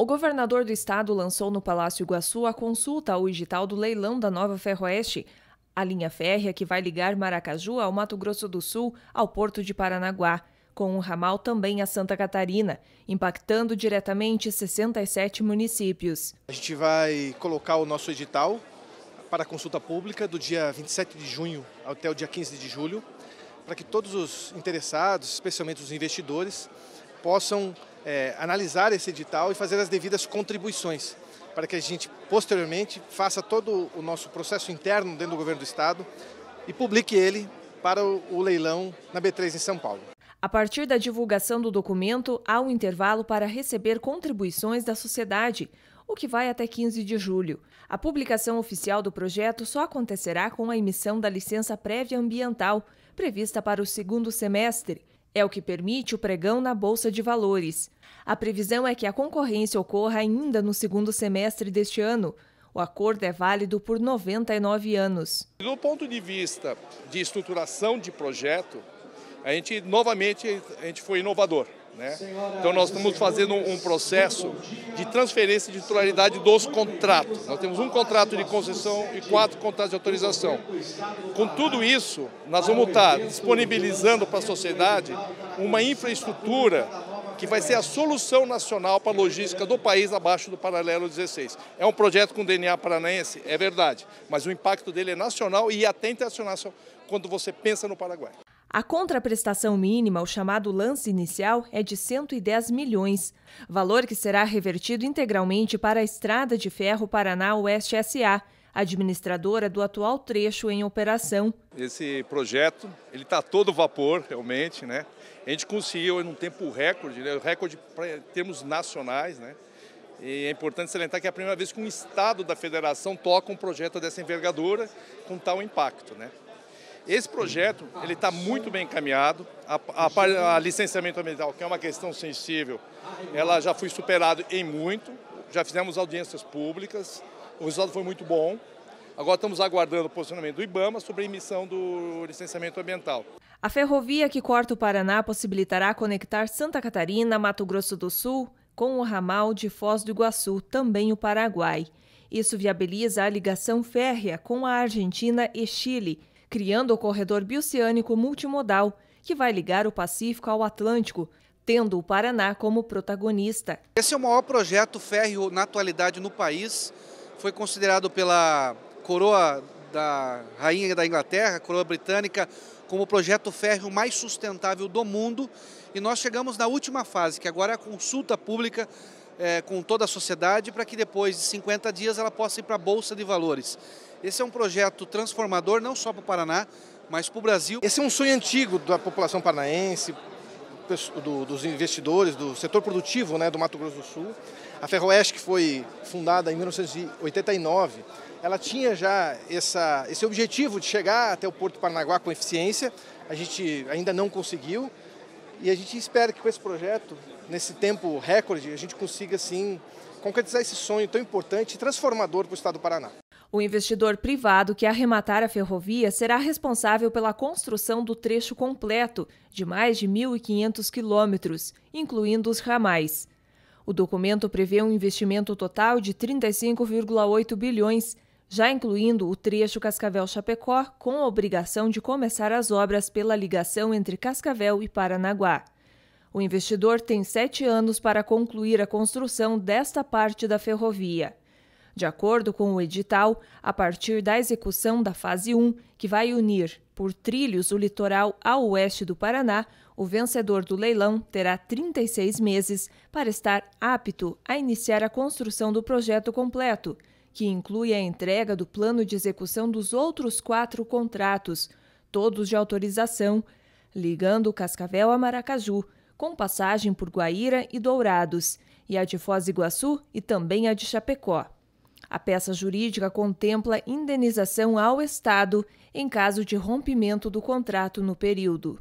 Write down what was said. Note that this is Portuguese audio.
O governador do estado lançou no Palácio Iguaçu a consulta ao digital do leilão da Nova Ferroeste, a linha férrea que vai ligar Maracaju ao Mato Grosso do Sul ao porto de Paranaguá, com um ramal também a Santa Catarina, impactando diretamente 67 municípios. A gente vai colocar o nosso edital para consulta pública do dia 27 de junho até o dia 15 de julho, para que todos os interessados, especialmente os investidores, possam é, analisar esse edital e fazer as devidas contribuições para que a gente posteriormente faça todo o nosso processo interno dentro do governo do estado e publique ele para o leilão na B3 em São Paulo. A partir da divulgação do documento, há um intervalo para receber contribuições da sociedade, o que vai até 15 de julho. A publicação oficial do projeto só acontecerá com a emissão da licença prévia ambiental, prevista para o segundo semestre, é o que permite o pregão na Bolsa de Valores. A previsão é que a concorrência ocorra ainda no segundo semestre deste ano. O acordo é válido por 99 anos. Do ponto de vista de estruturação de projeto, a gente novamente a gente foi inovador. Né? Então, nós estamos fazendo um processo de transferência de titularidade dos contratos. Nós temos um contrato de concessão e quatro contratos de autorização. Com tudo isso, nós vamos estar disponibilizando para a sociedade uma infraestrutura que vai ser a solução nacional para a logística do país abaixo do paralelo 16. É um projeto com DNA paranaense, é verdade, mas o impacto dele é nacional e até internacional quando você pensa no Paraguai. A contraprestação mínima, o chamado lance inicial, é de 110 milhões, valor que será revertido integralmente para a Estrada de Ferro Paraná Oeste SA, administradora do atual trecho em operação. Esse projeto, ele está todo vapor, realmente, né? A gente conseguiu em um tempo recorde, né? recorde em termos nacionais, né? E é importante salientar que é a primeira vez que um Estado da Federação toca um projeto dessa envergadura com tal impacto, né? Esse projeto ele está muito bem encaminhado. A, a, a, licenciamento ambiental, que é uma questão sensível, ela já foi superada em muito. Já fizemos audiências públicas. O resultado foi muito bom. Agora estamos aguardando o posicionamento do IBAMA sobre a emissão do licenciamento ambiental. A ferrovia que corta o Paraná possibilitará conectar Santa Catarina, Mato Grosso do Sul, com o ramal de Foz do Iguaçu, também o Paraguai. Isso viabiliza a ligação férrea com a Argentina e Chile criando o corredor bioceânico multimodal que vai ligar o Pacífico ao Atlântico, tendo o Paraná como protagonista. Esse é o maior projeto férreo na atualidade no país. Foi considerado pela coroa da rainha da Inglaterra, coroa britânica, como o projeto férreo mais sustentável do mundo. E nós chegamos na última fase, que agora é a consulta pública é, com toda a sociedade para que depois de 50 dias ela possa ir para a Bolsa de Valores. Esse é um projeto transformador não só para o Paraná, mas para o Brasil. Esse é um sonho antigo da população paranaense, do, dos investidores, do setor produtivo né, do Mato Grosso do Sul. A Ferroeste, que foi fundada em 1989, ela tinha já essa, esse objetivo de chegar até o Porto Paranaguá com eficiência. A gente ainda não conseguiu e a gente espera que com esse projeto nesse tempo recorde, a gente consiga, assim, concretizar esse sonho tão importante e transformador para o Estado do Paraná. O investidor privado que arrematar a ferrovia será responsável pela construção do trecho completo, de mais de 1.500 quilômetros, incluindo os ramais. O documento prevê um investimento total de 35,8 bilhões, já incluindo o trecho Cascavel-Chapecó, com a obrigação de começar as obras pela ligação entre Cascavel e Paranaguá. O investidor tem sete anos para concluir a construção desta parte da ferrovia. De acordo com o edital, a partir da execução da fase 1, que vai unir por trilhos o litoral a oeste do Paraná, o vencedor do leilão terá 36 meses para estar apto a iniciar a construção do projeto completo, que inclui a entrega do plano de execução dos outros quatro contratos, todos de autorização, ligando Cascavel a Maracaju com passagem por Guaíra e Dourados, e a de Foz do Iguaçu e também a de Chapecó. A peça jurídica contempla indenização ao Estado em caso de rompimento do contrato no período.